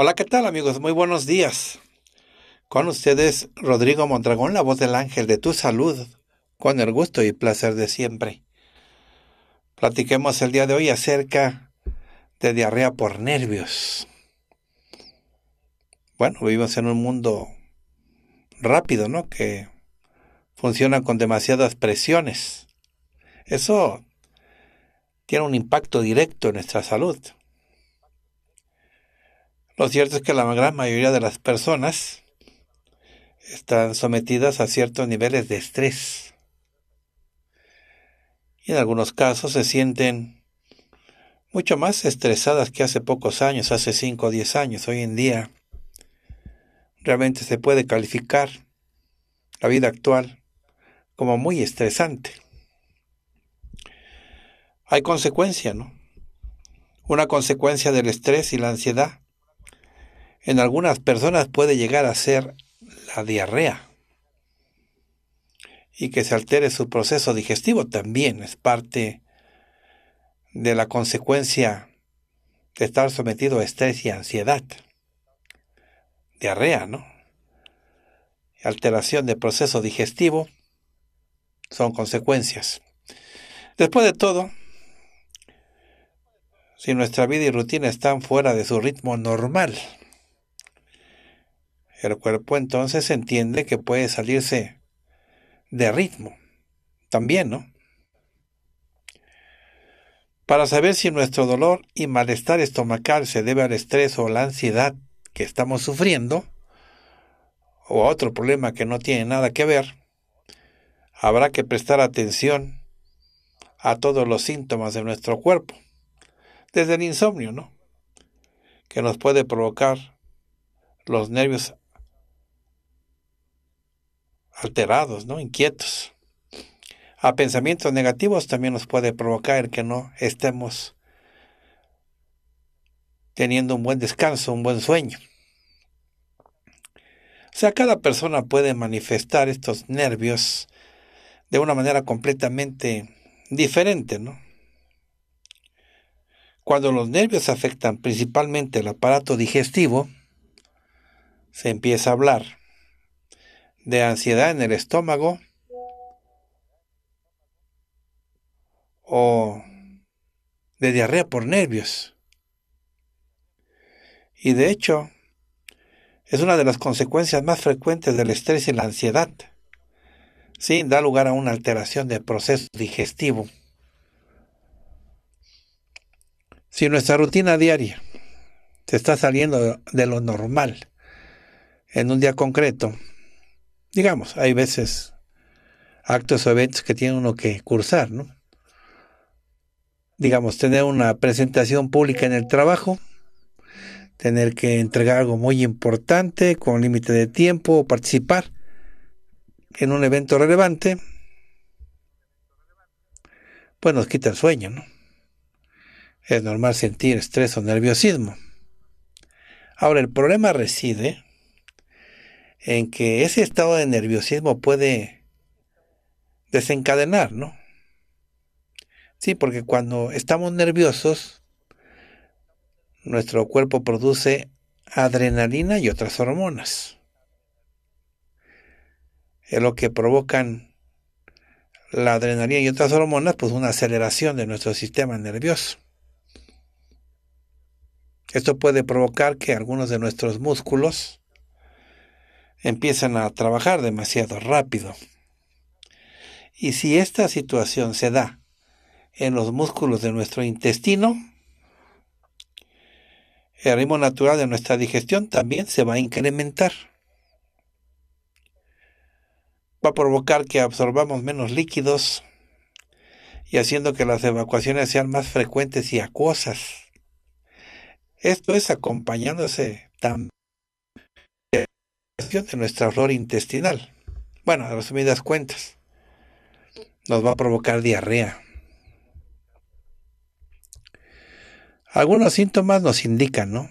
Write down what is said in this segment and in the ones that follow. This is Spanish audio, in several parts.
Hola, ¿qué tal amigos? Muy buenos días. Con ustedes Rodrigo Mondragón, la voz del ángel de tu salud, con el gusto y placer de siempre. Platiquemos el día de hoy acerca de diarrea por nervios. Bueno, vivimos en un mundo rápido, ¿no? Que funciona con demasiadas presiones. Eso tiene un impacto directo en nuestra salud. Lo cierto es que la gran mayoría de las personas están sometidas a ciertos niveles de estrés. Y en algunos casos se sienten mucho más estresadas que hace pocos años, hace 5 o 10 años. Hoy en día realmente se puede calificar la vida actual como muy estresante. Hay consecuencia, ¿no? Una consecuencia del estrés y la ansiedad en algunas personas puede llegar a ser la diarrea y que se altere su proceso digestivo también es parte de la consecuencia de estar sometido a estrés y ansiedad. Diarrea, ¿no? Alteración del proceso digestivo son consecuencias. Después de todo, si nuestra vida y rutina están fuera de su ritmo normal, el cuerpo entonces entiende que puede salirse de ritmo. También, ¿no? Para saber si nuestro dolor y malestar estomacal se debe al estrés o la ansiedad que estamos sufriendo, o a otro problema que no tiene nada que ver, habrá que prestar atención a todos los síntomas de nuestro cuerpo, desde el insomnio, ¿no? Que nos puede provocar los nervios alterados, ¿no? Inquietos. A pensamientos negativos también nos puede provocar que no estemos teniendo un buen descanso, un buen sueño. O sea, cada persona puede manifestar estos nervios de una manera completamente diferente, Cuando los nervios afectan principalmente el aparato digestivo, se empieza a hablar, de ansiedad en el estómago o de diarrea por nervios. Y de hecho, es una de las consecuencias más frecuentes del estrés y la ansiedad. Sí, da lugar a una alteración del proceso digestivo. Si nuestra rutina diaria se está saliendo de lo normal en un día concreto, digamos, hay veces actos o eventos que tiene uno que cursar, ¿no? Digamos, tener una presentación pública en el trabajo, tener que entregar algo muy importante con límite de tiempo, participar en un evento relevante, pues nos quita el sueño, ¿no? Es normal sentir estrés o nerviosismo. Ahora, el problema reside en que ese estado de nerviosismo puede desencadenar, ¿no? Sí, porque cuando estamos nerviosos, nuestro cuerpo produce adrenalina y otras hormonas. Es lo que provocan la adrenalina y otras hormonas, pues una aceleración de nuestro sistema nervioso. Esto puede provocar que algunos de nuestros músculos empiezan a trabajar demasiado rápido. Y si esta situación se da en los músculos de nuestro intestino, el ritmo natural de nuestra digestión también se va a incrementar. Va a provocar que absorbamos menos líquidos y haciendo que las evacuaciones sean más frecuentes y acuosas. Esto es acompañándose también de nuestra flora intestinal. Bueno, a resumidas cuentas, nos va a provocar diarrea. Algunos síntomas nos indican, ¿no?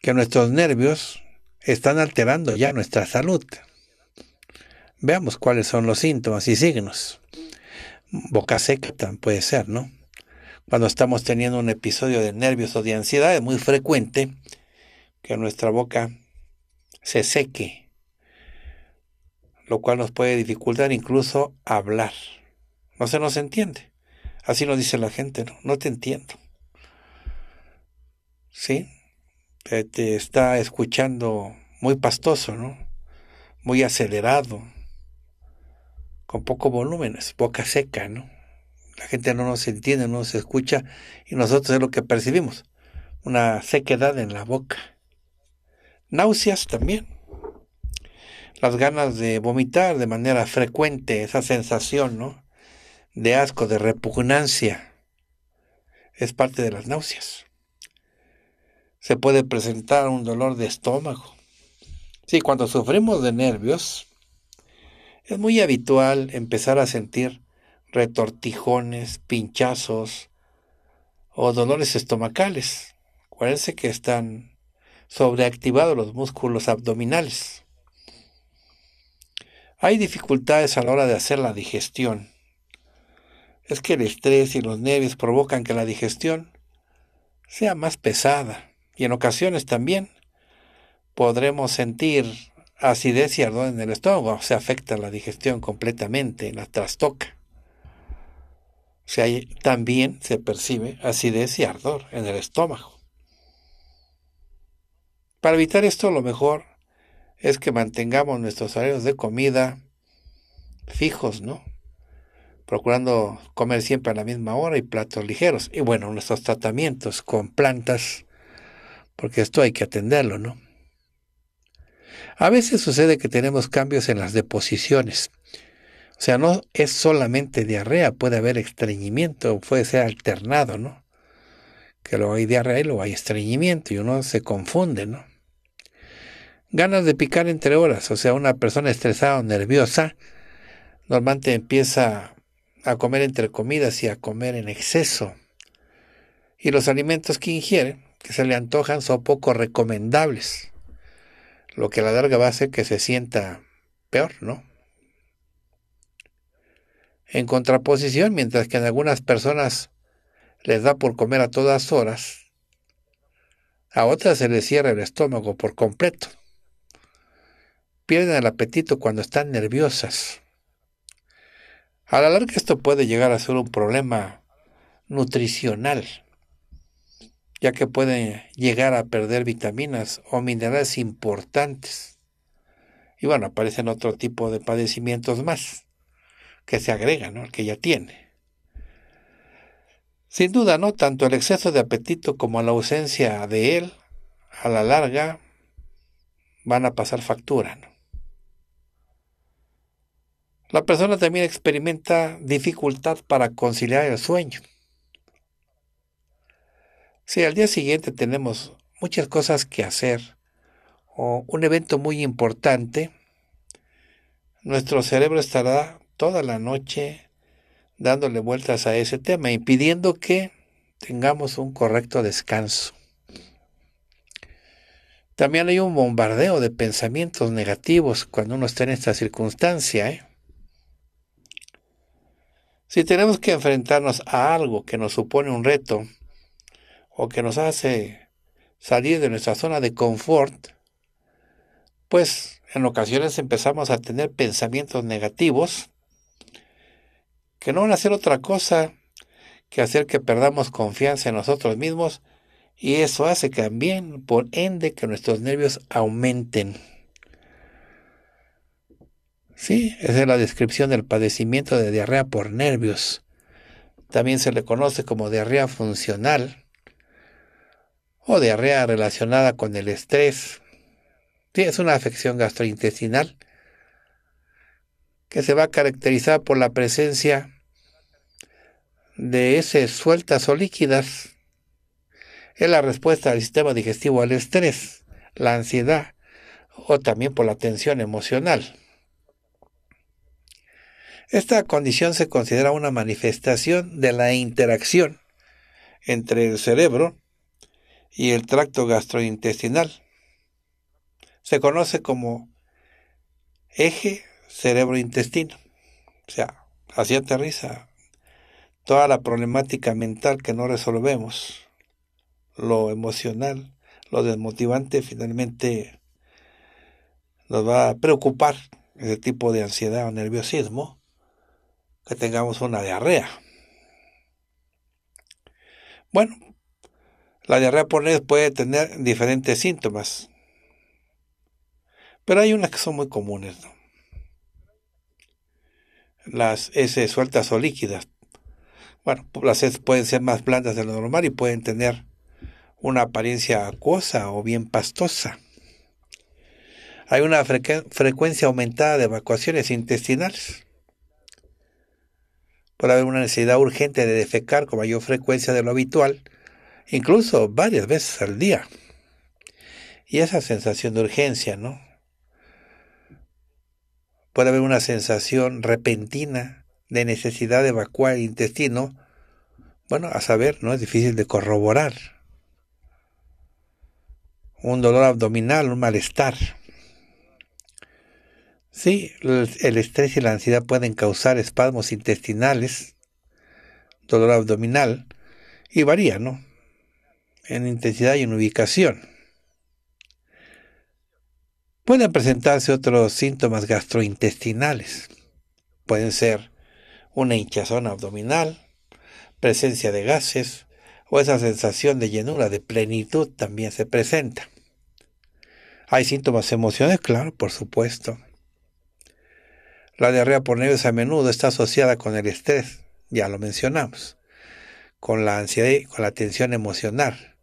Que nuestros nervios están alterando ya nuestra salud. Veamos cuáles son los síntomas y signos. Boca seca puede ser, ¿no? Cuando estamos teniendo un episodio de nervios o de ansiedad es muy frecuente que nuestra boca se seque, lo cual nos puede dificultar incluso hablar. No se nos entiende. Así nos dice la gente, no, no te entiendo. ¿Sí? Te, está escuchando muy pastoso, ¿no? Muy acelerado, con poco volumen, es boca seca, ¿no? La gente no nos entiende, no nos escucha y nosotros es lo que percibimos, una sequedad en la boca náuseas también. Las ganas de vomitar de manera frecuente, esa sensación, De asco, de repugnancia, es parte de las náuseas. Se puede presentar un dolor de estómago. Sí, cuando sufrimos de nervios, es muy habitual empezar a sentir retortijones, pinchazos o dolores estomacales. Acuérdense que están sobreactivados los músculos abdominales. Hay dificultades a la hora de hacer la digestión. Es que el estrés y los nervios provocan que la digestión sea más pesada y en ocasiones también podremos sentir acidez y ardor en el estómago, se afecta la digestión completamente, la trastoca. también se percibe acidez y ardor en el estómago. Para evitar esto, lo mejor es que mantengamos nuestros horarios de comida fijos, ¿no? Procurando comer siempre a la misma hora y platos ligeros. Y bueno, nuestros tratamientos con plantas, porque esto hay que atenderlo, ¿no? A veces sucede que tenemos cambios en las deposiciones. O sea, no es solamente diarrea, puede haber estreñimiento, puede ser alternado, ¿no? Que luego hay diarrea y luego hay estreñimiento y uno se confunde, ¿no? ganas de picar entre horas, o sea, una persona estresada o nerviosa normalmente empieza a comer entre comidas y a comer en exceso. Y los alimentos que ingiere, que se le antojan, son poco recomendables, lo que a la larga va a hacer que se sienta peor, ¿no? En contraposición, mientras que en algunas personas les da por comer a todas horas, a otras se les cierra el estómago por completo pierden el apetito cuando están nerviosas. A la larga esto puede llegar a ser un problema nutricional, ya que pueden llegar a perder vitaminas o minerales importantes. Y bueno, aparecen otro tipo de padecimientos más que se agregan ¿no? al que ya tiene. Sin duda, ¿no? Tanto el exceso de apetito como la ausencia de él, a la larga, van a pasar factura, ¿no? La persona también experimenta dificultad para conciliar el sueño. Si al día siguiente tenemos muchas cosas que hacer o un evento muy importante, nuestro cerebro estará toda la noche dándole vueltas a ese tema, impidiendo que tengamos un correcto descanso. También hay un bombardeo de pensamientos negativos cuando uno está en esta circunstancia. ¿eh? Si tenemos que enfrentarnos a algo que nos supone un reto o que nos hace salir de nuestra zona de confort, pues en ocasiones empezamos a tener pensamientos negativos que no van a hacer otra cosa que hacer que perdamos confianza en nosotros mismos y eso hace también, por ende, que nuestros nervios aumenten esa es la descripción del padecimiento de diarrea por nervios. También se le conoce como diarrea funcional o diarrea relacionada con el estrés. es una afección gastrointestinal que se va a caracterizar por la presencia de heces sueltas o líquidas. Es la respuesta del sistema digestivo al estrés, la ansiedad o también por la tensión emocional. Esta condición se considera una manifestación de la interacción entre el cerebro y el tracto gastrointestinal. Se conoce como eje cerebro-intestino. O sea, así aterriza toda la problemática mental que no resolvemos, lo emocional, lo desmotivante, finalmente nos va a preocupar ese tipo de ansiedad o nerviosismo que tengamos una diarrea. Bueno, la diarrea por puede tener diferentes síntomas, pero hay unas que son muy comunes. Las S sueltas o líquidas. Bueno, las heces pueden ser más blandas de lo normal y pueden tener una apariencia acuosa o bien pastosa. Hay una frecuencia aumentada de evacuaciones intestinales. Puede haber una necesidad urgente de defecar con mayor frecuencia de lo habitual, incluso varias veces al día. Y esa sensación de urgencia, ¿no? Puede haber una sensación repentina de necesidad de evacuar el intestino. Bueno, a saber, no es difícil de corroborar. Un dolor abdominal, un malestar. Sí, el estrés y la ansiedad pueden causar espasmos intestinales, dolor abdominal y varía, ¿no? En intensidad y en ubicación. Pueden presentarse otros síntomas gastrointestinales. Pueden ser una hinchazón abdominal, presencia de gases o esa sensación de llenura, de plenitud también se presenta. Hay síntomas emocionales, claro, por supuesto la diarrea por nervios a menudo está asociada con el estrés, ya lo mencionamos, con la ansiedad y con la tensión emocional.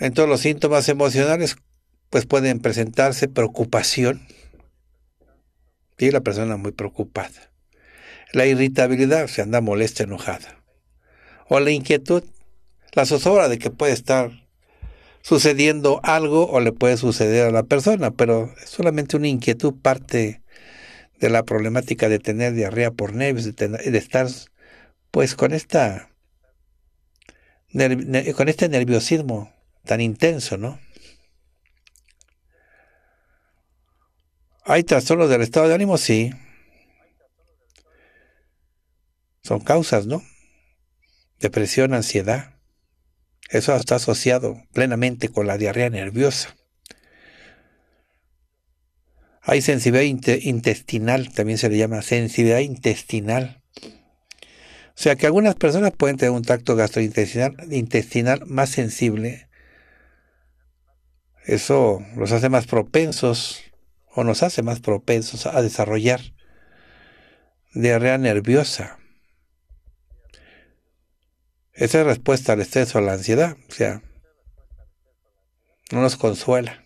Entonces los síntomas emocionales pues pueden presentarse preocupación y la persona muy preocupada. La irritabilidad, se anda molesta, enojada. O la inquietud, la zozobra de que puede estar sucediendo algo o le puede suceder a la persona, pero es solamente una inquietud parte de la problemática de tener diarrea por nervios, de, de estar pues con esta con este nerviosismo tan intenso, ¿no? ¿Hay trastornos del estado de ánimo? Sí. Son causas, ¿no? Depresión, ansiedad. Eso está asociado plenamente con la diarrea nerviosa. Hay sensibilidad intestinal, también se le llama sensibilidad intestinal. O sea que algunas personas pueden tener un tacto gastrointestinal intestinal más sensible. Eso los hace más propensos o nos hace más propensos a desarrollar diarrea nerviosa. Esa es respuesta al estrés o a la ansiedad. O sea, no nos consuela.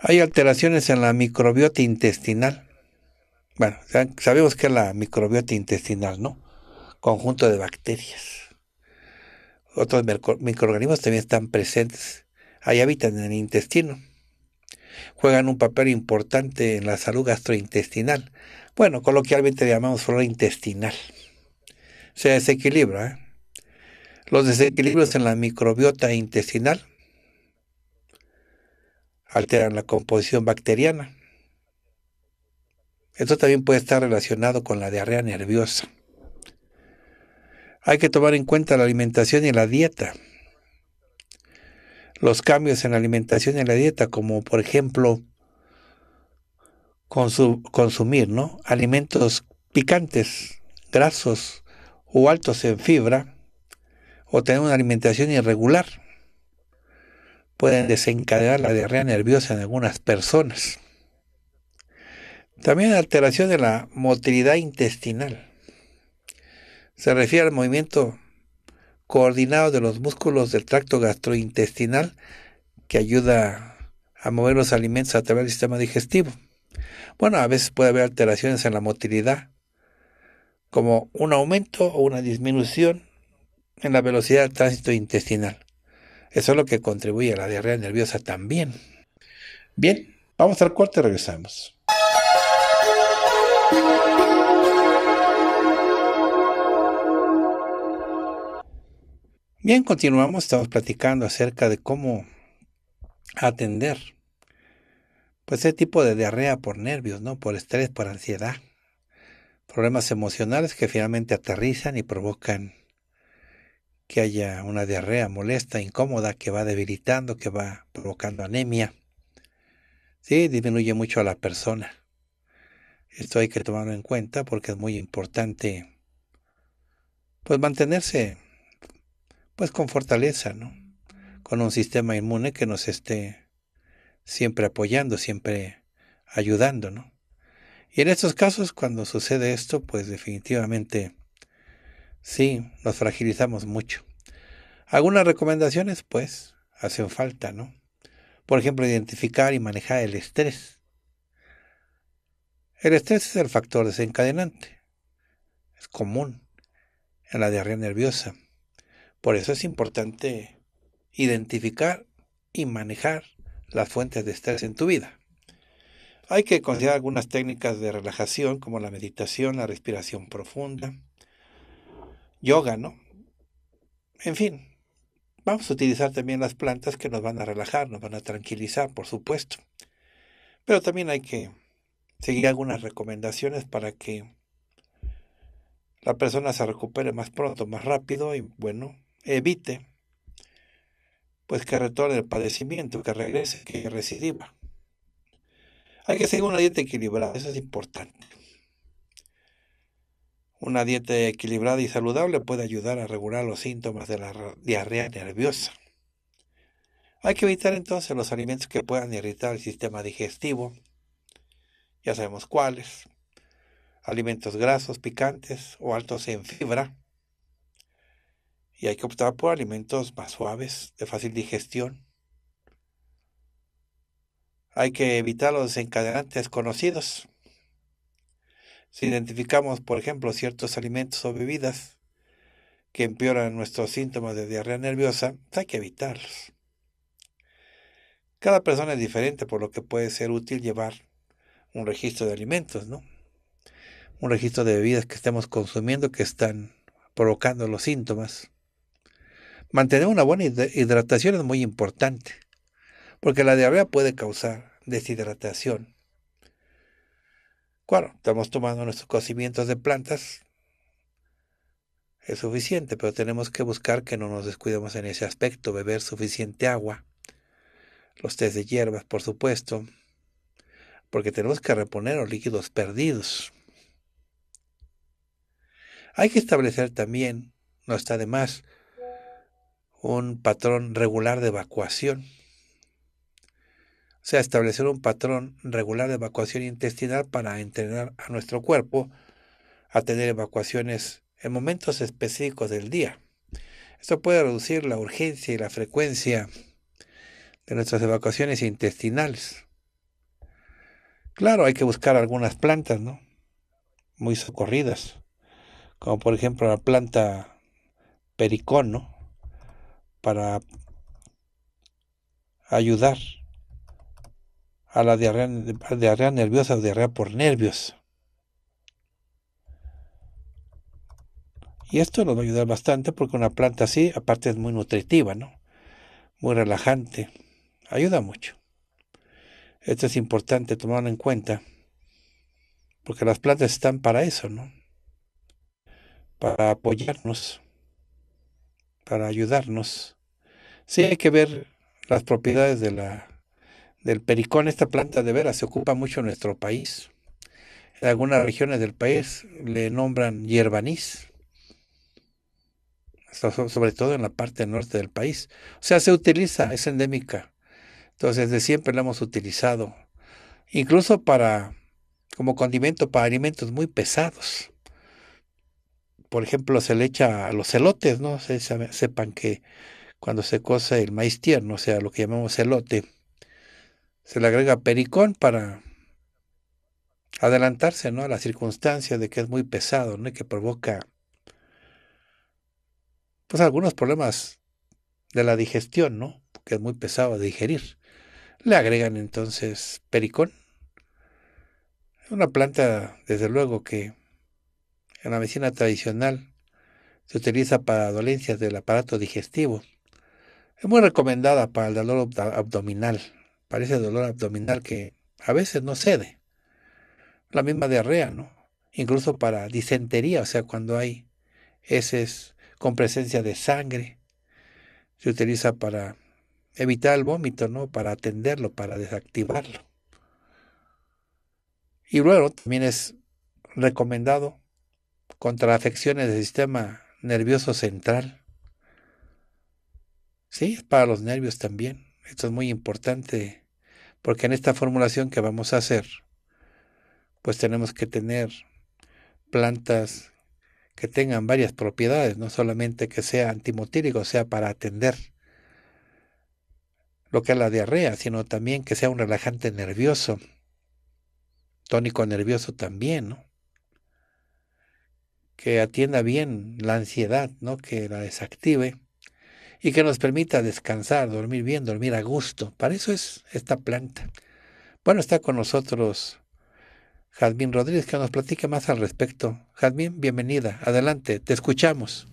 Hay alteraciones en la microbiota intestinal. Bueno, sabemos que es la microbiota intestinal, ¿no? Conjunto de bacterias. Otros microorganismos también están presentes. Ahí habitan en el intestino. Juegan un papel importante en la salud gastrointestinal. Bueno, coloquialmente llamamos flora intestinal se desequilibra. ¿eh? Los desequilibrios en la microbiota intestinal alteran la composición bacteriana. Esto también puede estar relacionado con la diarrea nerviosa. Hay que tomar en cuenta la alimentación y la dieta. Los cambios en la alimentación y la dieta, como por ejemplo consumir ¿no? alimentos picantes, grasos, o altos en fibra o tener una alimentación irregular pueden desencadenar la diarrea nerviosa en algunas personas. También alteración de la motilidad intestinal. Se refiere al movimiento coordinado de los músculos del tracto gastrointestinal que ayuda a mover los alimentos a través del sistema digestivo. Bueno, a veces puede haber alteraciones en la motilidad como un aumento o una disminución en la velocidad del tránsito intestinal. Eso es lo que contribuye a la diarrea nerviosa también. Bien, vamos al corte y regresamos. Bien, continuamos, estamos platicando acerca de cómo atender pues ese tipo de diarrea por nervios, ¿no? Por estrés, por ansiedad problemas emocionales que finalmente aterrizan y provocan que haya una diarrea molesta, incómoda, que va debilitando, que va provocando anemia. Sí, disminuye mucho a la persona. Esto hay que tomarlo en cuenta porque es muy importante pues mantenerse pues con fortaleza, ¿no? Con un sistema inmune que nos esté siempre apoyando, siempre ayudando, ¿no? Y en estos casos, cuando sucede esto, pues definitivamente sí, nos fragilizamos mucho. Algunas recomendaciones, pues, hacen falta, ¿no? Por ejemplo, identificar y manejar el estrés. El estrés es el factor desencadenante. Es común en la diarrea nerviosa. Por eso es importante identificar y manejar las fuentes de estrés en tu vida. Hay que considerar algunas técnicas de relajación como la meditación, la respiración profunda, yoga, ¿no? En fin, vamos a utilizar también las plantas que nos van a relajar, nos van a tranquilizar, por supuesto. Pero también hay que seguir algunas recomendaciones para que la persona se recupere más pronto, más rápido y bueno, evite pues que retorne el padecimiento, que regrese, que recidiva. Hay que seguir una dieta equilibrada, eso es importante. Una dieta equilibrada y saludable puede ayudar a regular los síntomas de la diarrea nerviosa. Hay que evitar entonces los alimentos que puedan irritar el sistema digestivo. Ya sabemos cuáles. Alimentos grasos, picantes o altos en fibra. Y hay que optar por alimentos más suaves, de fácil digestión, hay que evitar los desencadenantes conocidos. Si identificamos, por ejemplo, ciertos alimentos o bebidas que empeoran nuestros síntomas de diarrea nerviosa, pues, hay que evitarlos. Cada persona es diferente, por lo que puede ser útil llevar un registro de alimentos, ¿no? Un registro de bebidas que estemos consumiendo que están provocando los síntomas. Mantener una buena hidratación es muy importante porque la diarrea puede causar deshidratación. Claro, estamos tomando nuestros cocimientos de plantas, es suficiente, pero tenemos que buscar que no nos descuidemos en ese aspecto, beber suficiente agua, los test de hierbas, por supuesto, porque tenemos que reponer los líquidos perdidos. Hay que establecer también, no está de más, un patrón regular de evacuación sea establecer un patrón regular de evacuación intestinal para entrenar a nuestro cuerpo a tener evacuaciones en momentos específicos del día. Esto puede reducir la urgencia y la frecuencia de nuestras evacuaciones intestinales. Claro, hay que buscar algunas plantas, ¿no? Muy socorridas, como por ejemplo la planta pericón, Para ayudar a la diarrea, nerviosa diarrea por nervios. Y esto nos va a ayudar bastante porque una planta así, aparte es muy nutritiva, ¿no? Muy relajante. Ayuda mucho. Esto es importante tomarlo en cuenta. Porque las plantas están para eso, ¿no? Para apoyarnos. Para ayudarnos. Sí hay que ver las propiedades de la del pericón, esta planta de veras se ocupa mucho en nuestro país. En algunas regiones del país le nombran hierbanís, sobre todo en la parte norte del país. O sea, se utiliza, es endémica. Entonces, de siempre la hemos utilizado, incluso para como condimento para alimentos muy pesados. Por ejemplo, se le echa a los celotes ¿no? sepan que cuando se cose el maíz tierno, o sea, lo que llamamos elote, se le agrega pericón para adelantarse ¿no? a la circunstancia de que es muy pesado ¿no? y que provoca pues algunos problemas de la digestión, ¿no? que es muy pesado de digerir. Le agregan entonces pericón, Es una planta desde luego que en la medicina tradicional se utiliza para dolencias del aparato digestivo. Es muy recomendada para el dolor abdominal, parece dolor abdominal que a veces no cede. La misma diarrea, ¿no? Incluso para disentería, o sea, cuando hay heces con presencia de sangre, se utiliza para evitar el vómito, ¿no? Para atenderlo, para desactivarlo. Y luego también es recomendado contra afecciones del sistema nervioso central. Sí, para los nervios también. Esto es muy importante, porque en esta formulación que vamos a hacer, pues tenemos que tener plantas que tengan varias propiedades, no solamente que sea antimotírico, sea para atender lo que es la diarrea, sino también que sea un relajante nervioso, tónico nervioso también, que atienda bien la ansiedad, ¿no? que la desactive y que nos permita descansar, dormir bien, dormir a gusto. Para eso es esta planta. Bueno, está con nosotros Jazmín Rodríguez, que nos platica más al respecto. Jazmín, bienvenida. Adelante, te escuchamos.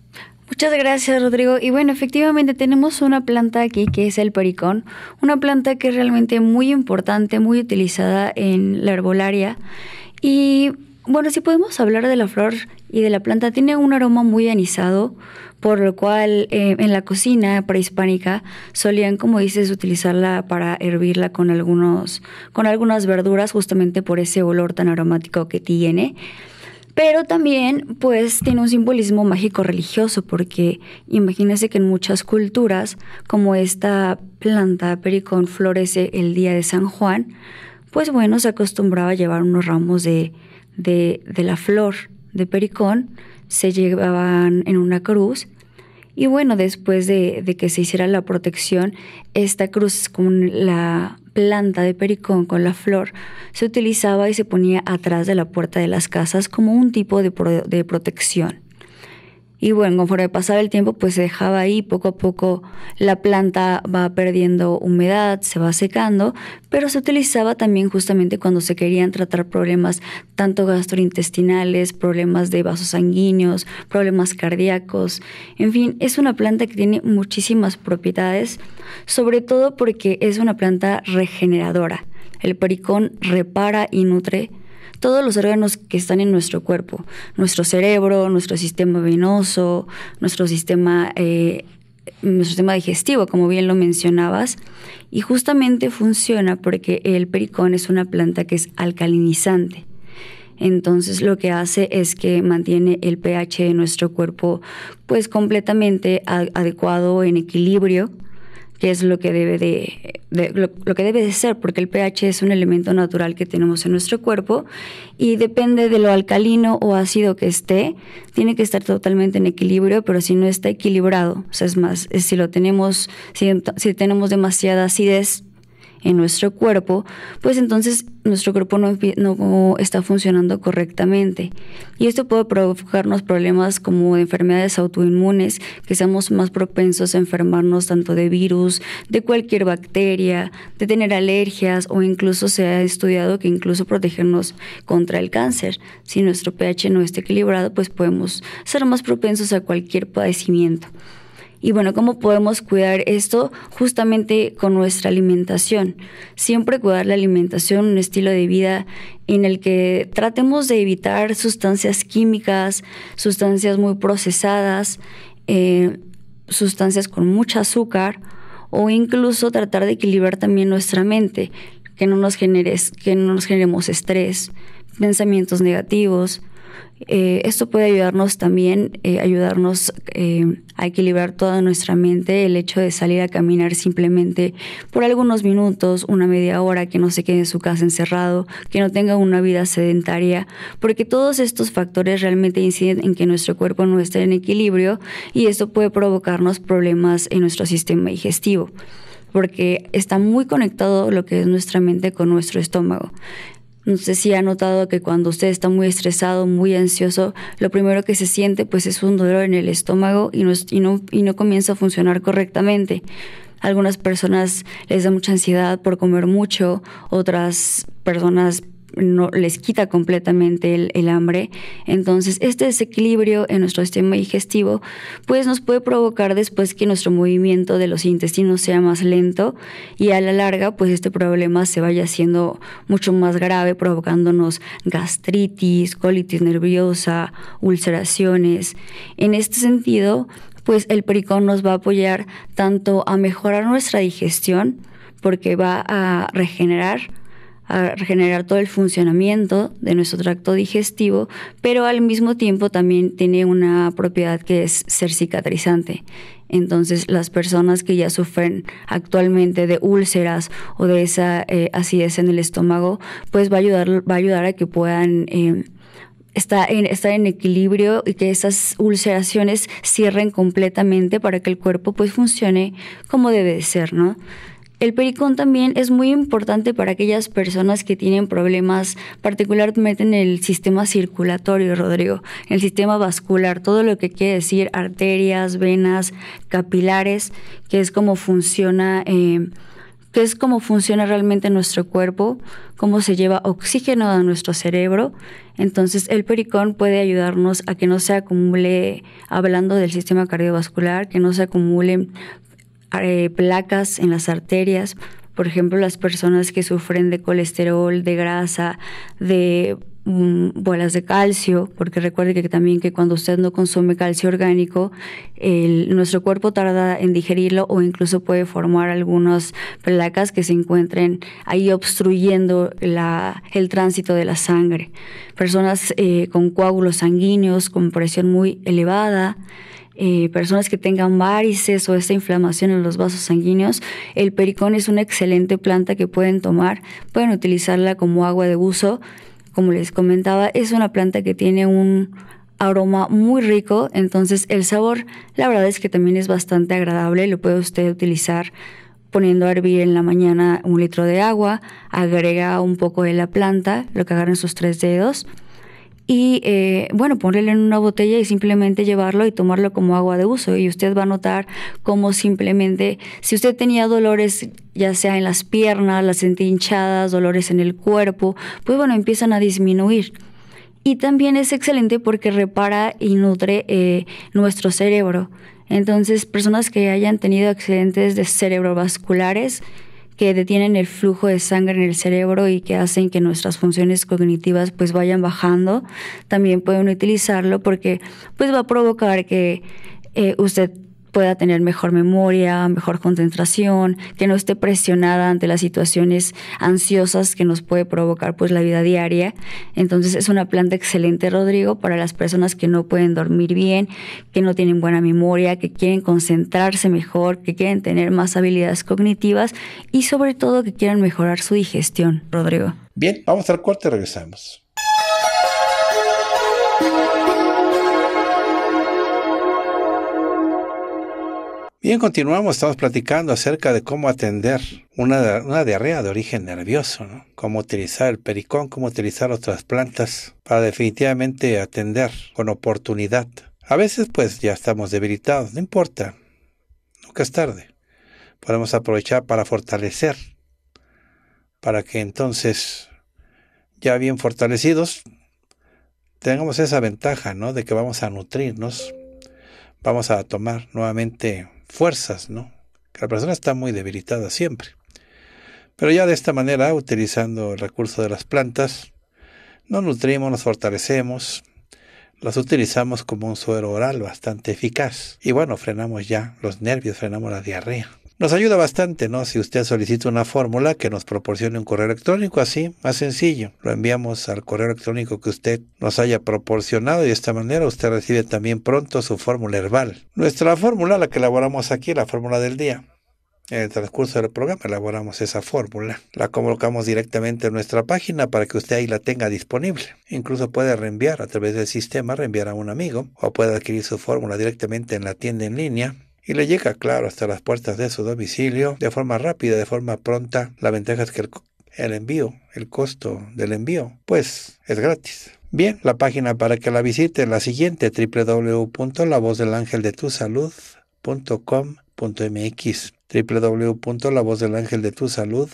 Muchas gracias, Rodrigo. Y bueno, efectivamente tenemos una planta aquí que es el pericón, una planta que es realmente muy importante, muy utilizada en la herbolaria. Y bueno, si podemos hablar de la flor y de la planta, tiene un aroma muy anisado, por lo cual eh, en la cocina prehispánica solían, como dices, utilizarla para hervirla con, algunos, con algunas verduras, justamente por ese olor tan aromático que tiene. Pero también, pues, tiene un simbolismo mágico religioso, porque imagínense que en muchas culturas, como esta planta pericón florece el día de San Juan, pues bueno, se acostumbraba a llevar unos ramos de, de, la flor de pericón se llevaban en una cruz y bueno, después de, que se hiciera la protección, esta cruz con la planta de pericón, con la flor, se utilizaba y se ponía atrás de la puerta de las casas como un tipo de, de protección. Y bueno, conforme pasaba el tiempo, pues se dejaba ahí, poco a poco la planta va perdiendo humedad, se va secando, pero se utilizaba también justamente cuando se querían tratar problemas tanto gastrointestinales, problemas de vasos sanguíneos, problemas cardíacos. En fin, es una planta que tiene muchísimas propiedades, sobre todo porque es una planta regeneradora. El pericón repara y nutre todos los órganos que están en nuestro cuerpo, nuestro cerebro, nuestro sistema venoso, nuestro sistema, eh, nuestro sistema digestivo, como bien lo mencionabas, y justamente funciona porque el pericón es una planta que es alcalinizante. Entonces lo que hace es que mantiene el pH de nuestro cuerpo pues completamente adecuado, en equilibrio, es lo que debe de, lo, que debe de ser, porque el pH es un elemento natural que tenemos en nuestro cuerpo y depende de lo alcalino o ácido que esté, tiene que estar totalmente en equilibrio, pero si no está equilibrado, sea, es más, si lo tenemos, si tenemos demasiada acidez, en nuestro cuerpo, pues entonces nuestro cuerpo no, no está funcionando correctamente. Y esto puede provocarnos problemas como enfermedades autoinmunes, que seamos más propensos a enfermarnos tanto de virus, de cualquier bacteria, de tener alergias o incluso se ha estudiado que incluso protegernos contra el cáncer. Si nuestro pH no está equilibrado, pues podemos ser más propensos a cualquier padecimiento. Y bueno, ¿cómo podemos cuidar esto? Justamente con nuestra alimentación. Siempre cuidar la alimentación, un estilo de vida en el que tratemos de evitar sustancias químicas, sustancias muy procesadas, eh, sustancias con mucho azúcar o incluso tratar de equilibrar también nuestra mente, que no nos, que no nos generemos estrés, pensamientos negativos, eh, esto puede ayudarnos también, eh, ayudarnos eh, a equilibrar toda nuestra mente, el hecho de salir a caminar simplemente por algunos minutos, una media hora, que no se quede en su casa encerrado, que no tenga una vida sedentaria, porque todos estos factores realmente inciden en que nuestro cuerpo no esté en equilibrio y esto puede provocarnos problemas en nuestro sistema digestivo porque está muy conectado lo que es nuestra mente con nuestro estómago. No sé si ha notado que cuando usted está muy estresado, muy ansioso, lo primero que se siente pues es un dolor en el estómago y no, y no, y no comienza a funcionar correctamente. algunas personas les da mucha ansiedad por comer mucho, otras personas les quita completamente el, el, hambre. Entonces, este desequilibrio en nuestro sistema digestivo, pues nos puede provocar después que nuestro movimiento de los intestinos sea más lento y a la larga, pues este problema se vaya haciendo mucho más grave, provocándonos gastritis, colitis nerviosa, ulceraciones. En este sentido, pues el pericón nos va a apoyar tanto a mejorar nuestra digestión, porque va a regenerar a regenerar todo el funcionamiento de nuestro tracto digestivo, pero al mismo tiempo también tiene una propiedad que es ser cicatrizante. Entonces, las personas que ya sufren actualmente de úlceras o de esa eh, acidez en el estómago, pues va a ayudar, va a, ayudar a que puedan em, estar, en, estar en equilibrio y que esas ulceraciones cierren completamente para que el cuerpo pues funcione como debe de ser, ¿no? El pericón también es muy importante para aquellas personas que tienen problemas, particularmente en el sistema circulatorio, Rodrigo, el sistema vascular, todo lo que quiere decir arterias, venas, capilares, que es como funciona. Eh, que es cómo funciona realmente nuestro cuerpo, cómo se lleva oxígeno a nuestro cerebro. Entonces el pericón puede ayudarnos a que no se acumule, hablando del sistema cardiovascular, que no se acumulen eh, placas en las arterias, por ejemplo, las personas que sufren de colesterol, de grasa, de mm, bolas de calcio, porque recuerde que también que cuando usted no consume calcio orgánico, nuestro cuerpo tarda en digerirlo o incluso puede formar algunas placas que se encuentren ahí obstruyendo el tránsito de la sangre. Personas eh, con coágulos sanguíneos, con presión muy elevada, eh, personas que tengan varices o esta inflamación en los vasos sanguíneos, el pericón es una excelente planta que pueden tomar, pueden utilizarla como agua de uso. Como les comentaba, es una planta que tiene un aroma muy rico, entonces el sabor la verdad es que también es bastante agradable, lo puede usted utilizar poniendo a hervir en la mañana un litro de agua, agrega un poco de la planta, lo que agarran sus tres dedos, y eh, bueno, ponerlo en una botella y simplemente llevarlo y tomarlo como agua de uso. Y usted va a notar cómo simplemente, si usted tenía dolores ya sea en las piernas, las sentía hinchadas, dolores en el cuerpo, pues bueno, empiezan a disminuir. Y también es excelente porque repara y nutre eh, nuestro cerebro. Entonces, personas que hayan tenido accidentes de cerebrovasculares, que detienen el flujo de sangre en el cerebro y que hacen que nuestras funciones cognitivas pues vayan bajando, también pueden utilizarlo porque pues va a provocar que eh, usted pueda tener mejor memoria, mejor concentración, que no esté presionada ante las situaciones ansiosas que nos puede provocar pues la vida diaria. Entonces es una planta excelente, Rodrigo, para las personas que no pueden dormir bien, que no tienen buena memoria, que quieren concentrarse mejor, que quieren tener más habilidades cognitivas y sobre todo que quieran mejorar su digestión, Rodrigo. Bien, vamos al corte, regresamos. Bien, continuamos, estamos platicando acerca de cómo atender una, diarrea de origen nervioso, ¿no? cómo utilizar el pericón, cómo utilizar otras plantas para definitivamente atender con oportunidad. A veces pues ya estamos debilitados, no importa, nunca es tarde. Podemos aprovechar para fortalecer, para que entonces, ya bien fortalecidos, tengamos esa ventaja, ¿no? De que vamos a nutrirnos, vamos a tomar nuevamente fuerzas, ¿no? La persona está muy debilitada siempre. Pero ya de esta manera, utilizando el recurso de las plantas, nos nutrimos, nos fortalecemos, las utilizamos como un suero oral bastante eficaz. Y bueno, frenamos ya los nervios, frenamos la diarrea. Nos ayuda bastante, ¿no? Si usted solicita una fórmula que nos proporcione un correo electrónico, así, más sencillo. Lo enviamos al correo electrónico que usted nos haya proporcionado y de esta manera usted recibe también pronto su fórmula herbal. Nuestra fórmula, la que elaboramos aquí, la fórmula del día. En el transcurso del programa elaboramos esa fórmula. La colocamos directamente en nuestra página para que usted ahí la tenga disponible. Incluso puede reenviar a través del sistema, reenviar a un amigo o puede adquirir su fórmula directamente en la tienda en línea y le llega, claro, hasta las puertas de su domicilio de forma rápida, de forma pronta. La ventaja es que el, envío, el costo del envío, pues es gratis. Bien, la página para que la visite la siguiente, www.lavozdelangeldetusalud.com.mx salud.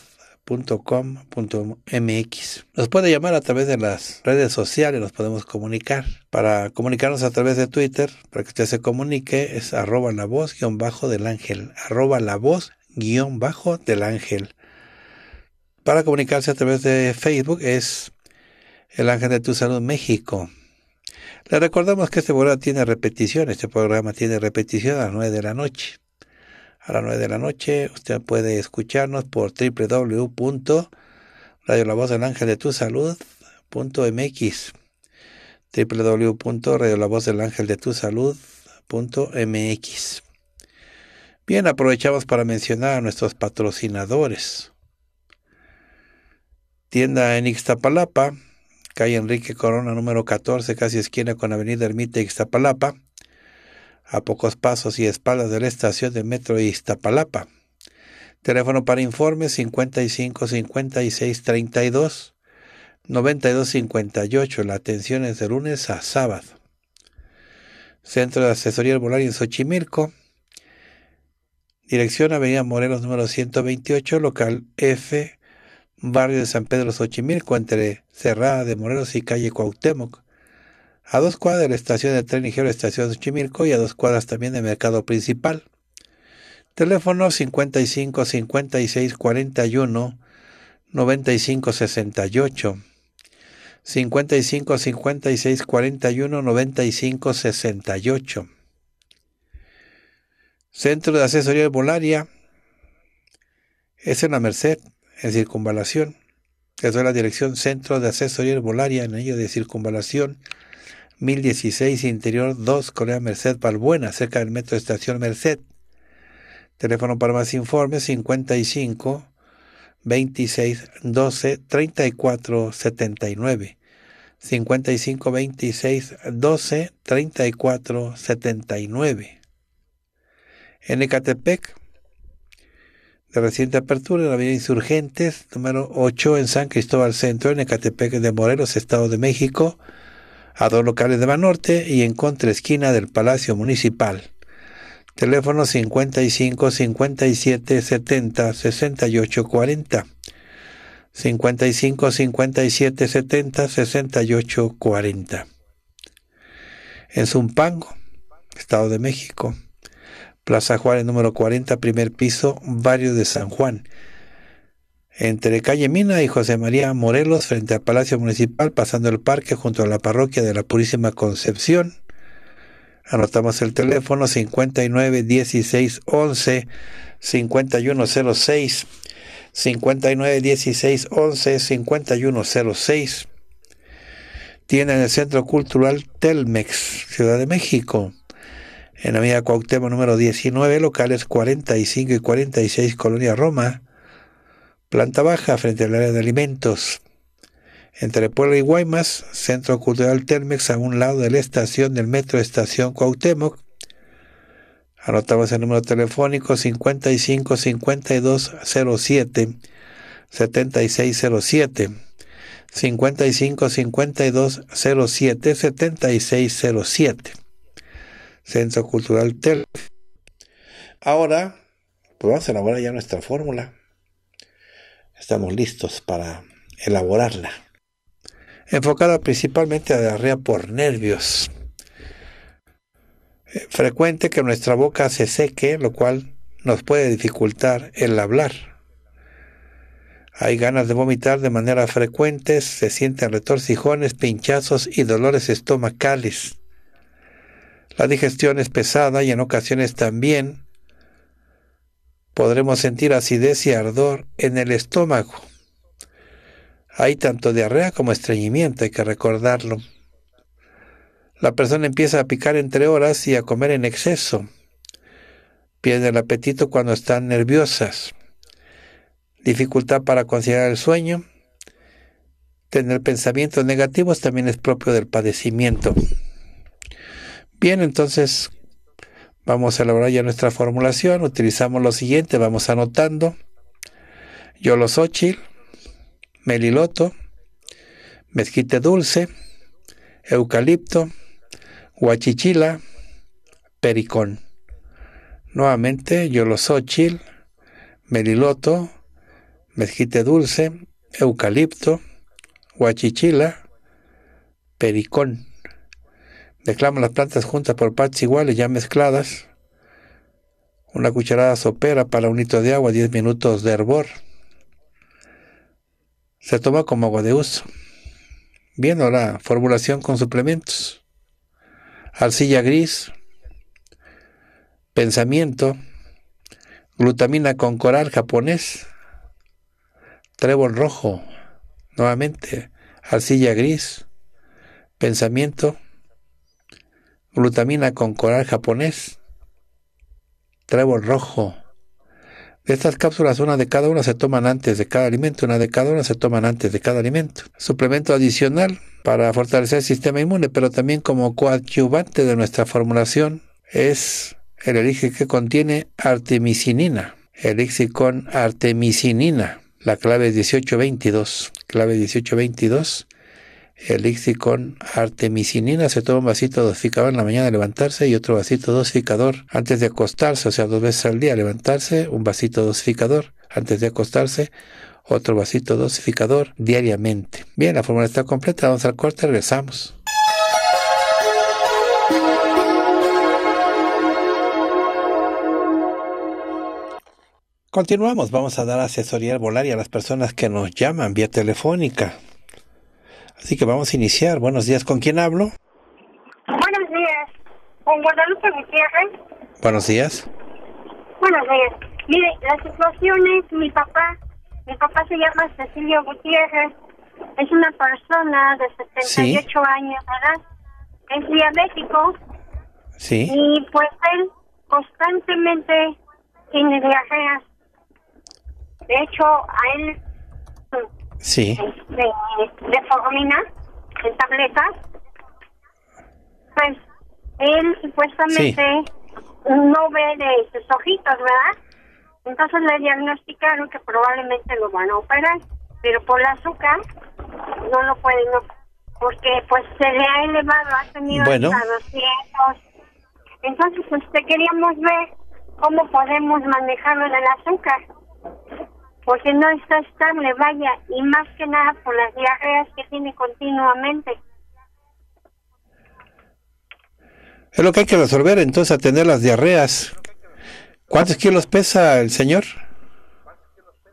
.com.mx. Nos puede llamar a través de las redes sociales, nos podemos comunicar. Para comunicarnos a través de Twitter, para que usted se comunique, es arroba la voz guión bajo del ángel, la voz guión bajo del ángel. Para comunicarse a través de Facebook es el ángel de tu salud México. Le recordamos que este programa tiene repetición, este programa tiene repetición a las 9 de la noche a las 9 de la noche. Usted puede escucharnos por www.radio la Bien, aprovechamos para mencionar a nuestros patrocinadores. Tienda en Ixtapalapa, calle Enrique Corona número 14, casi esquina con Avenida Ermita Ixtapalapa a pocos pasos y espaldas de la estación de metro Iztapalapa. Teléfono para informes 55 56 32 92 58. La atención es de lunes a sábado. Centro de Asesoría Herbolaria en Xochimilco. Dirección Avenida Morelos número 128, local F, barrio de San Pedro Xochimilco, entre Cerrada de Morelos y calle Cuauhtémoc. A dos cuadras de la estación de tren ligero Estación de y a dos cuadras también del mercado principal. Teléfono 55 56 41 95 68. 55 56 41 95 68. Centro de Asesoría de Volaria es en la Merced, en Circunvalación. Es de la dirección Centro de Asesoría Herbolaria en ello de Circunvalación 1016 Interior 2, Corea Merced, Palbuena, cerca del metro de Estación Merced. Teléfono para más informes 55 26 12 34 79. 55 26 12 34 79. En Ecatepec, de reciente apertura, en la vía Insurgentes, número 8, en San Cristóbal Centro, en Ecatepec de Morelos, Estado de México a dos locales de Banorte y en contra esquina del Palacio Municipal. Teléfono 55 57 70 68 40. 55 57 70 68 40. En Zumpango, Estado de México. Plaza Juárez número 40, primer piso, barrio de San Juan entre calle Mina y José María Morelos frente al Palacio Municipal, pasando el parque junto a la parroquia de la Purísima Concepción. Anotamos el teléfono 59 16 5106 59 16 5106. Tiene en el Centro Cultural Telmex, Ciudad de México. En la Avenida Cuauhtémoc número 19, locales 45 y 46, Colonia Roma. Planta baja frente al área de alimentos. Entre Puebla y Guaymas, Centro Cultural Telmex a un lado de la estación del metro Estación Cuauhtémoc. Anotamos el número telefónico 55 52 07 7607. 55 52 07 7607. Centro Cultural Telmex. Ahora, pues vamos a elaborar ya nuestra fórmula estamos listos para elaborarla. Enfocada principalmente a diarrea por nervios. Eh, frecuente que nuestra boca se seque, lo cual nos puede dificultar el hablar. Hay ganas de vomitar de manera frecuente, se sienten retorcijones, pinchazos y dolores estomacales. La digestión es pesada y en ocasiones también podremos sentir acidez y ardor en el estómago. Hay tanto diarrea como estreñimiento, hay que recordarlo. La persona empieza a picar entre horas y a comer en exceso. Pierde el apetito cuando están nerviosas. Dificultad para considerar el sueño. Tener pensamientos negativos también es propio del padecimiento. Bien, entonces, Vamos a elaborar ya nuestra formulación. Utilizamos lo siguiente, vamos anotando. Yolosochil, meliloto, mezquite dulce, eucalipto, huachichila, pericón. Nuevamente, yolosochil, meliloto, mezquite dulce, eucalipto, huachichila, pericón. Declamo las plantas juntas por partes iguales, ya mezcladas. Una cucharada sopera para un litro de agua, 10 minutos de hervor. Se toma como agua de uso. Viendo la formulación con suplementos. Arcilla gris, pensamiento, glutamina con coral japonés, trébol rojo, nuevamente, arcilla gris, pensamiento, glutamina con coral japonés, trébol rojo. De estas cápsulas, una de cada una se toman antes de cada alimento, una de cada una se toman antes de cada alimento. Suplemento adicional para fortalecer el sistema inmune, pero también como coadyuvante de nuestra formulación es el elixir que contiene artemisinina, elixir con artemisinina. La clave es 1822, clave 1822 elixir con artemisinina se toma un vasito dosificador en la mañana al levantarse y otro vasito dosificador antes de acostarse, o sea, dos veces al día levantarse, un vasito dosificador antes de acostarse, otro vasito dosificador diariamente. Bien, la fórmula está completa, vamos al corte, regresamos. Continuamos, vamos a dar asesoría al volar y a las personas que nos llaman vía telefónica Así que vamos a iniciar. Buenos días, ¿con quién hablo? Buenos días, con Guadalupe Gutiérrez. Buenos días. Buenos días. Mire, la situación es mi papá. Mi papá se llama Cecilio Gutiérrez. Es una persona de 78 años, ¿verdad? Es diabético. Sí. Y pues él constantemente tiene diarreas. De hecho, a él sí. Este, de, de en tabletas, pues él supuestamente no ve de sus ojitos, ¿verdad? Entonces le diagnosticaron que probablemente lo van a operar, pero por el azúcar no lo pueden, porque pues se le ha elevado, ha tenido hasta 200. Entonces, usted queríamos ver cómo podemos manejarlo del azúcar porque no está estable, vaya, y más que nada por las diarreas que tiene continuamente. Es lo que hay que resolver entonces, atender las diarreas. ¿Cuántos kilos pesa el señor?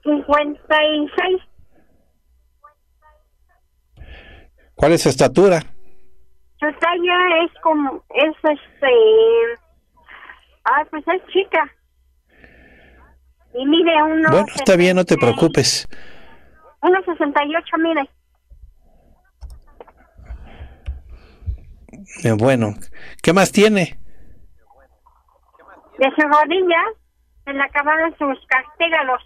56. ¿Cuál es su estatura? Su talla es como, es este, ah, pues es chica. Y mide uno... Bueno, está bien, no te preocupes. 68, mire. Eh, bueno, ¿qué más tiene? De su rodilla, se le acabaron sus castígalos.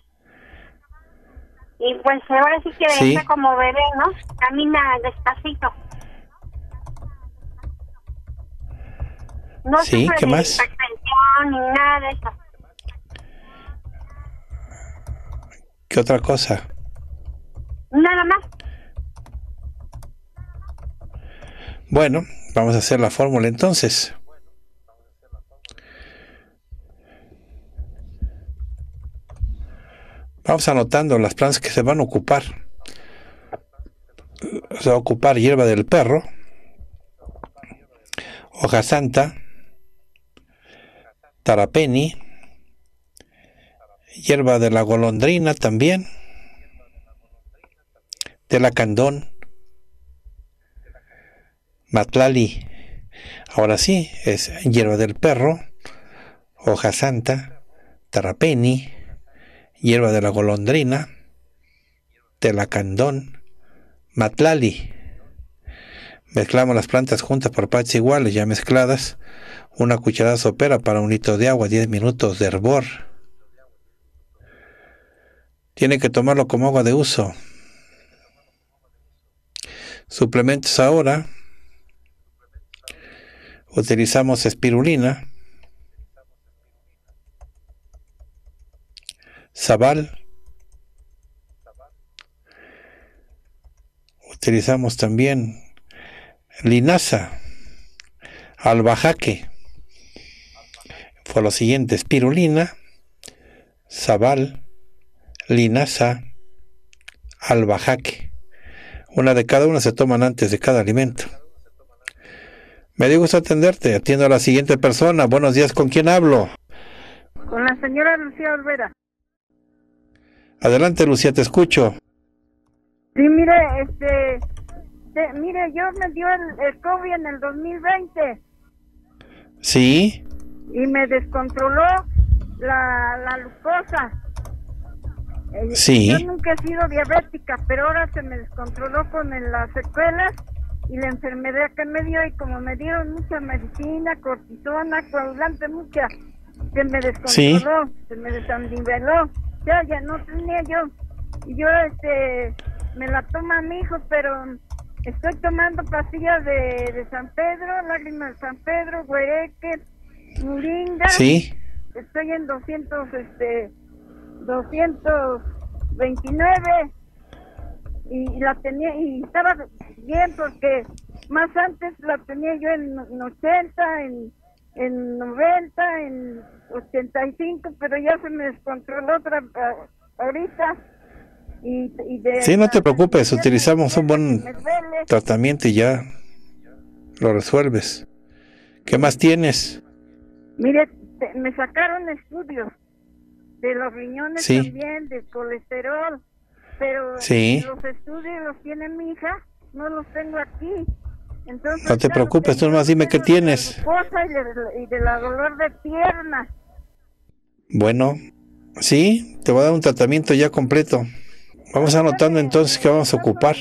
Y pues ahora sí que está como bebé, ¿no? Camina despacito. No sí, ¿qué más? ni nada de eso. ¿Qué otra cosa? Nada más. Bueno, vamos a hacer la fórmula entonces. Vamos anotando las plantas que se van a ocupar. Se va a ocupar hierba del perro, hoja santa, tarapeni, hierba de la golondrina también, de la candón, matlali, ahora sí, es hierba del perro, hoja santa, tarapeni, hierba de la golondrina, candón, matlali. Mezclamos las plantas juntas por partes iguales, ya mezcladas. Una cucharada sopera para un litro de agua, 10 minutos de hervor tiene que tomarlo como agua de uso. Suplementos ahora. Utilizamos espirulina, sabal. Utilizamos también linaza, albajaque. Fue lo siguiente, espirulina, sabal, linaza, albahaque. Una de cada una se toman antes de cada alimento. Me dio gusto atenderte. Atiendo a la siguiente persona. Buenos días, ¿con quién hablo? Con la señora Lucía Olvera. Adelante, Lucía, te escucho. Sí, mire, este, mire, yo me dio el, COVID en el 2020. Sí. Y me descontroló la, la glucosa. Eh, sí. Yo nunca he sido diabética, pero ahora se me descontroló con las secuelas y la enfermedad que me dio y como me dieron mucha medicina, cortisona, coagulante, mucha, se me descontroló, se me desandiveló, ya, ya no tenía yo. Y yo, este, me la toma mi hijo, pero estoy tomando pastillas de, San Pedro, lágrimas de San Pedro, huereque, muringa. Sí. Estoy en 200, este, 229 y la tenía y estaba bien porque más antes la tenía yo en, 80, en, en 90, en 85, pero ya se me descontroló otra ahorita. Y, y sí, no te preocupes, utilizamos un buen tratamiento y ya lo resuelves. ¿Qué más tienes? Mire, me sacaron estudios de los riñones sí. también, de colesterol, pero sí. los estudios los tiene mi hija, no los tengo aquí. Entonces, no te preocupes, tú nomás dime qué tienes. De y, de, la dolor de pierna. Bueno, sí, te voy a dar un tratamiento ya completo. Vamos anotando entonces qué vamos a ocupar.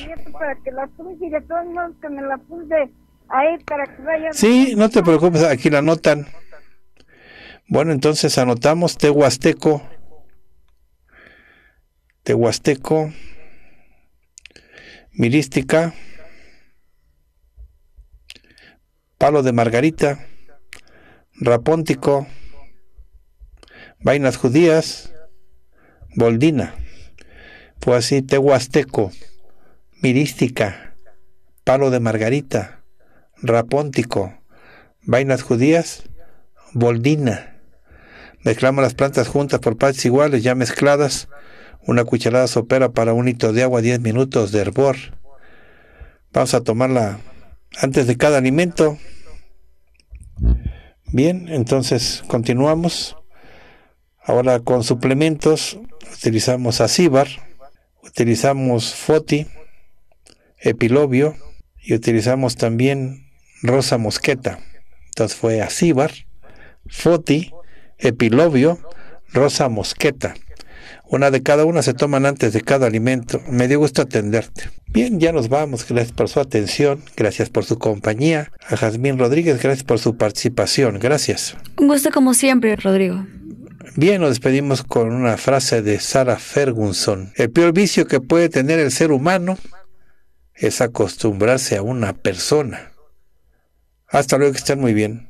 Sí, no te preocupes, aquí la anotan. Bueno, entonces anotamos Tehuasteco, Tehuasteco, Mirística, Palo de Margarita, Rapóntico, Vainas Judías, Boldina. Fue así Tehuasteco, Mirística, Palo de Margarita, Rapóntico, Vainas Judías, Boldina. Mezclamos las plantas juntas por partes iguales, ya mezcladas, una cucharada sopera para un litro de agua, 10 minutos de hervor. Vamos a tomarla antes de cada alimento. Bien, entonces continuamos. Ahora con suplementos utilizamos acíbar, utilizamos foti, epilobio y utilizamos también rosa mosqueta. Entonces fue acíbar, foti, epilobio, rosa mosqueta. Una de cada una se toman antes de cada alimento. Me dio gusto atenderte. Bien, ya nos vamos. Gracias por su atención. Gracias por su compañía. A Jazmín Rodríguez, gracias por su participación. Gracias. Un gusto como siempre, Rodrigo. Bien, nos despedimos con una frase de Sarah Ferguson. El peor vicio que puede tener el ser humano es acostumbrarse a una persona. Hasta luego, que estén muy bien.